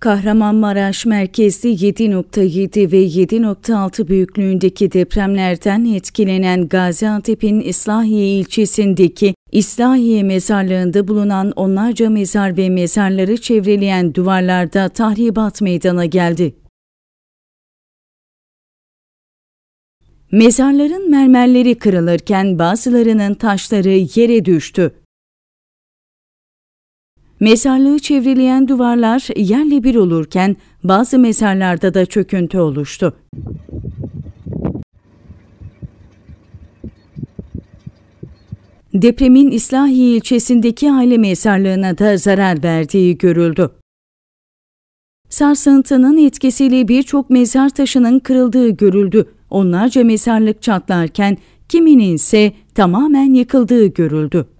Kahramanmaraş merkezli 7.7 ve 7.6 büyüklüğündeki depremlerden etkilenen Gaziantep'in İslahiye ilçesindeki İslahiye mezarlığında bulunan onlarca mezar ve mezarları çevreleyen duvarlarda tahribat meydana geldi. Mezarların mermerleri kırılırken bazılarının taşları yere düştü. Mezarlığı çevreleyen duvarlar yerle bir olurken bazı mezarlarda da çöküntü oluştu. Depremin İslahiye ilçesindeki aile mezarlığına da zarar verdiği görüldü. Sarsıntının etkisiyle birçok mezar taşının kırıldığı görüldü. Onlarca mezarlık çatlarken kiminin ise tamamen yıkıldığı görüldü.